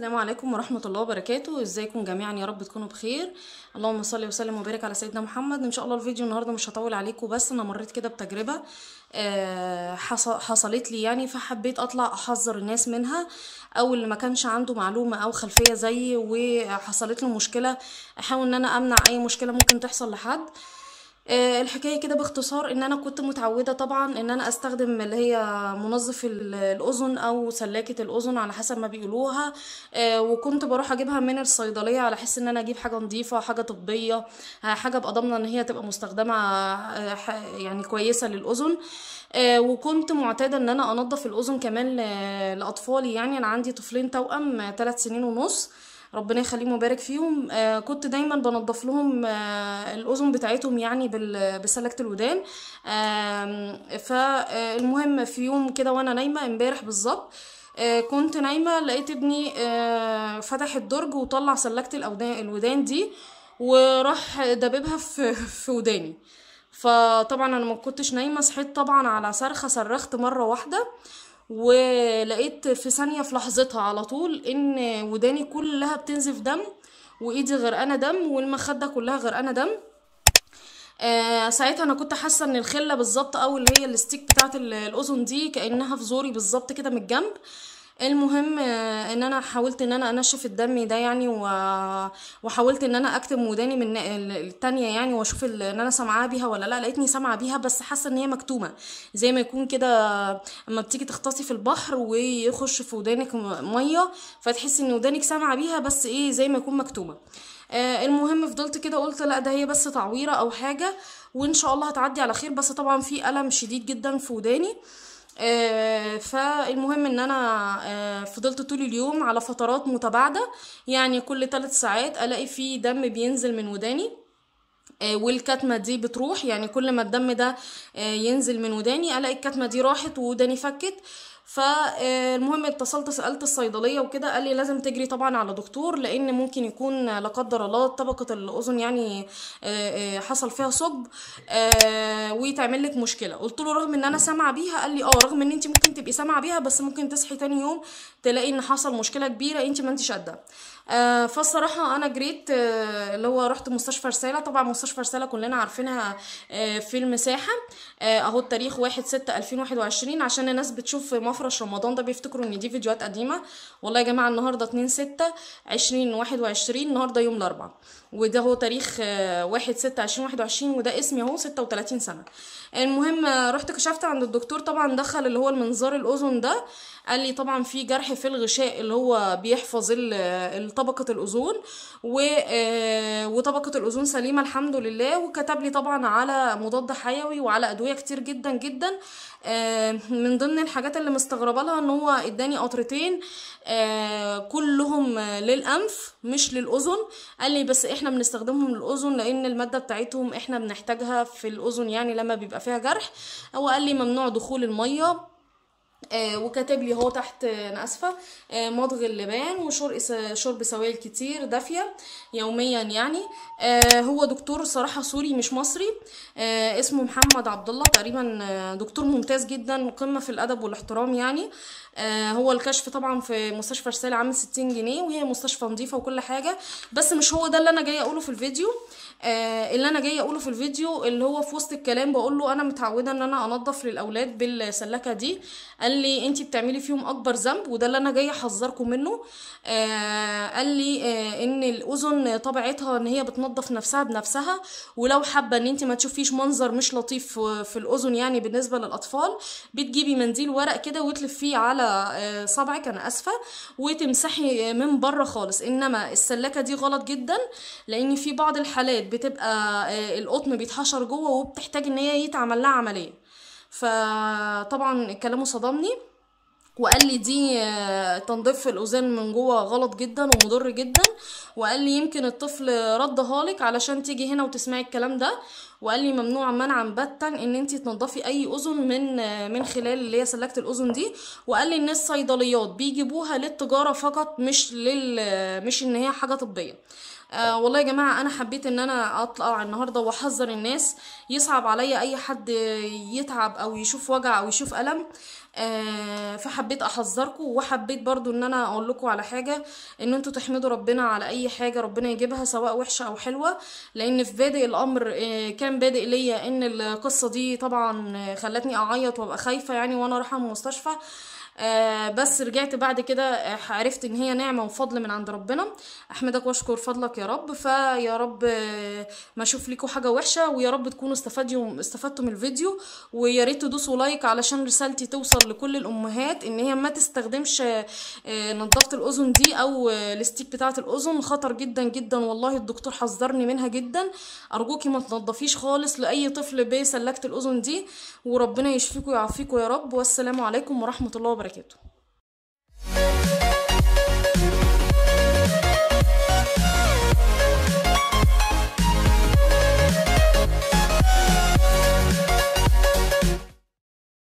السلام عليكم ورحمة الله وبركاته ازيكم جميعا يا رب تكونوا بخير اللهم صل وسلم وبارك على سيدنا محمد ان شاء الله الفيديو النهاردة مش هطول عليكم بس انا مريت كده بتجربة آه، حصلت لي يعني فحبيت اطلع احذر الناس منها او اللي ما كانش عنده معلومة او خلفية زيي وحصلت له مشكلة احاول ان انا امنع اي مشكلة ممكن تحصل لحد آه، الحكايه كده باختصار ان انا كنت متعوده طبعا ان انا استخدم اللي هي منظف الاذن او سلاكه الاذن على حسب ما بيقولوها آه، وكنت بروح اجيبها من الصيدليه على حس ان انا اجيب حاجه نظيفه حاجه طبيه آه، حاجه ابقى ضامنه ان هي تبقى مستخدمه يعني كويسه للاذن وكنت معتاده ان انا انظف الاذن كمان لاطفالي يعني انا عندي طفلين توأم 3 سنين ونص ربنا يخليهم ويبارك فيهم آه كنت دايما بنضف لهم آه الاذن بتاعتهم يعني بسلكه الودان آه فالمهم في يوم كده وانا نايمه امبارح بالظبط آه كنت نايمه لقيت ابني آه فتح الدرج وطلع سلكه الاودان الودان دي وراح دببها في في وداني فطبعا انا ما كنتش نايمه صحيت طبعا على صرخه صرخت مره واحده ولقيت في ثانية في لحظتها على طول ان وداني كلها بتنزف دم وايدي غرقانة دم والمخدة كلها غرقانة دم آه ساعتها انا كنت حاسه ان الخله بالظبط او اللي هي الستيك بتاعه الاذن دي كانها في زوري بالظبط كده من الجنب المهم آه، ان انا حاولت ان انا انشف الدم ده يعني وحاولت ان انا اكتم وداني من التانية يعني واشوف ان انا سامعاها بيها ولا لا لقيتني سامعه بيها بس حاسه ان هي مكتومه زي ما يكون كده اما بتيجي تختصي في البحر ويخش في ودانك ميه فتحسي ان ودانك سامعه بيها بس ايه زي ما يكون مكتومه آه المهم فضلت كده قلت لا ده هي بس تعويره او حاجه وان شاء الله هتعدي على خير بس طبعا في الم شديد جدا في وداني آه آه، فالمهم ان انا آه، فضلت طول اليوم على فترات متباعده يعني كل ثلاث ساعات الاقي في دم بينزل من وداني آه، والكتمه دي بتروح يعني كل ما الدم ده ينزل من وداني الاقي الكتمه دي راحت ووداني فكت فالمهم اتصلت سالت الصيدليه وكده قال لي لازم تجري طبعا على دكتور لان ممكن يكون لا قدر الله طبقه الاذن يعني آه، آه، حصل فيها ثقب آه، ويتعمل لك مشكله قلت له رغم ان انا سامعه بيها قال لي اه رغم ان انت ممكن تبقي سامعه بيها بس ممكن تصحي تاني يوم تلاقي ان حصل مشكله كبيره انت ما انتش قدها فالصراحة أنا جريت اللي هو رحت مستشفى رسالة طبعا مستشفى رسالة كلنا عارفينها في المساحة أهو التاريخ واحد ستة ألفين واحد وعشرين عشان الناس بتشوف مفرش رمضان ده بيفتكروا ان دي فيديوهات قديمه والله يا جماعه النهارده 2 6 2021 النهارده يوم الاربعاء وده هو تاريخ 1 6 2021 وده اسمي اهو 36 سنه المهم آه، رحت كشفت عند الدكتور طبعا دخل اللي هو المنظار الاذن ده قال لي طبعا في جرح في الغشاء اللي هو بيحفظ آه، طبقه الاذون آه، وطبقه الاذون سليمه الحمد لله وكتب لي طبعا على مضاد حيوي وعلى ادويه كتير جدا جدا من ضمن الحاجات اللي مست مستغربه لها ان هو اداني قطرتين آه، كلهم للانف مش للاذن قال لي بس احنا بنستخدمهم للاذن لان الماده بتاعتهم احنا بنحتاجها في الاذن يعني لما بيبقى فيها جرح هو قال لي ممنوع دخول الميه آه، وكاتب لي هو تحت آه، انا اسفه آه، مضغ اللبان وشرب شرب سوائل كتير دافيه يوميا يعني هو دكتور صراحه سوري مش مصري اسمه محمد عبد الله تقريبا دكتور ممتاز جدا وقمه في الادب والاحترام يعني هو الكشف طبعا في مستشفى رسالة عامل 60 جنيه وهي مستشفى نظيفه وكل حاجه بس مش هو ده اللي انا جايه اقوله في الفيديو اللي انا جايه اقوله في الفيديو اللي هو في وسط الكلام بقول له انا متعوده ان انا انضف للاولاد بالسلاكه دي قال لي انت بتعملي فيهم اكبر ذنب وده اللي انا جايه احذركم منه آه قال لي آه ان الاذن طبيعتها ان هي بتنظف نفسها بنفسها ولو حابه ان انت ما تشوفيش منظر مش لطيف في الاذن يعني بالنسبه للاطفال بتجيبي منديل ورق كده وتلفيه على آه صبعك انا اسفه وتمسحي من بره خالص انما السلاكه دي غلط جدا لان في بعض الحالات بتبقى آه القطن بيتحشر جوه وبتحتاج ان هي يتعمل لها عمليه فطبعا كلامه صدمني وقال لي دي آه، تنظيف الاذان من جوه غلط جدا ومضر جدا وقال لي يمكن الطفل ردها لك علشان تيجي هنا وتسمعي الكلام ده وقال لي ممنوع منعا باتا ان انت تنظفي اي اذن من آه، من خلال اللي هي سلكت الاذن دي وقال لي ان الصيدليات بيجيبوها للتجاره فقط مش لل آه، مش ان هي حاجه طبيه آه والله يا جماعه انا حبيت ان انا اطلع النهارده واحذر الناس يصعب عليا اي حد يتعب او يشوف وجع او يشوف الم آه، فحبيت احذركم وحبيت برضو ان انا اقول لكم على حاجه ان انتوا تحمدوا ربنا على اي حاجه ربنا يجيبها سواء وحشه او حلوه لان في بادئ الامر آه، كان بادئ ليا ان القصه دي طبعا خلتني اعيط وابقى خايفه يعني وانا رايحه المستشفى آه، بس رجعت بعد كده آه، عرفت ان هي نعمه وفضل من عند ربنا احمدك واشكر فضلك يا رب فيا رب آه، ما اشوف لكم حاجه وحشه ويا رب تكونوا استفادوا استفدتوا من الفيديو ويا ريت تدوسوا لايك علشان رسالتي توصل لكل الامهات ان هي ما تستخدمش نضاره الاذن دي او الاستيك بتاعه الاذن خطر جدا جدا والله الدكتور حذرني منها جدا ارجوكي ما تنظفيش خالص لاي طفل بسلكه الاذن دي وربنا يشفيكوا ويعافيكوا يا رب والسلام عليكم ورحمه الله وبركاته braqueto.